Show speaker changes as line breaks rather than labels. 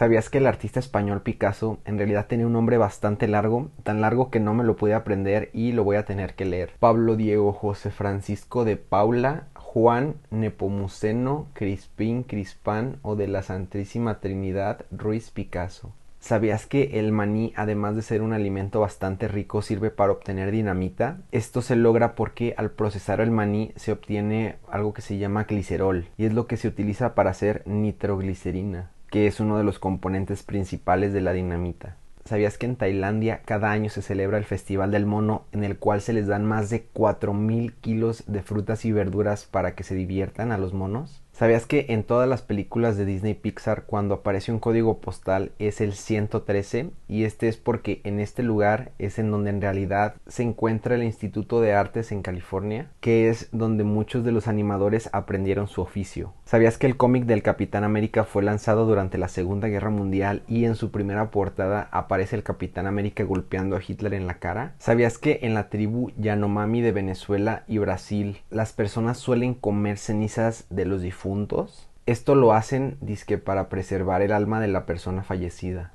¿Sabías que el artista español Picasso en realidad tenía un nombre bastante largo, tan largo que no me lo pude aprender y lo voy a tener que leer? Pablo Diego José Francisco de Paula Juan Nepomuceno Crispín Crispán o de la Santísima Trinidad Ruiz Picasso. ¿Sabías que el maní, además de ser un alimento bastante rico, sirve para obtener dinamita? Esto se logra porque al procesar el maní se obtiene algo que se llama glicerol y es lo que se utiliza para hacer nitroglicerina que es uno de los componentes principales de la dinamita. ¿Sabías que en Tailandia cada año se celebra el Festival del Mono en el cual se les dan más de 4.000 kilos de frutas y verduras para que se diviertan a los monos? ¿Sabías que en todas las películas de Disney Pixar cuando aparece un código postal es el 113? Y este es porque en este lugar es en donde en realidad se encuentra el Instituto de Artes en California, que es donde muchos de los animadores aprendieron su oficio. ¿Sabías que el cómic del Capitán América fue lanzado durante la Segunda Guerra Mundial y en su primera portada aparece es el Capitán América golpeando a Hitler en la cara? ¿Sabías que en la tribu Yanomami de Venezuela y Brasil las personas suelen comer cenizas de los difuntos? Esto lo hacen, dizque, para preservar el alma de la persona fallecida.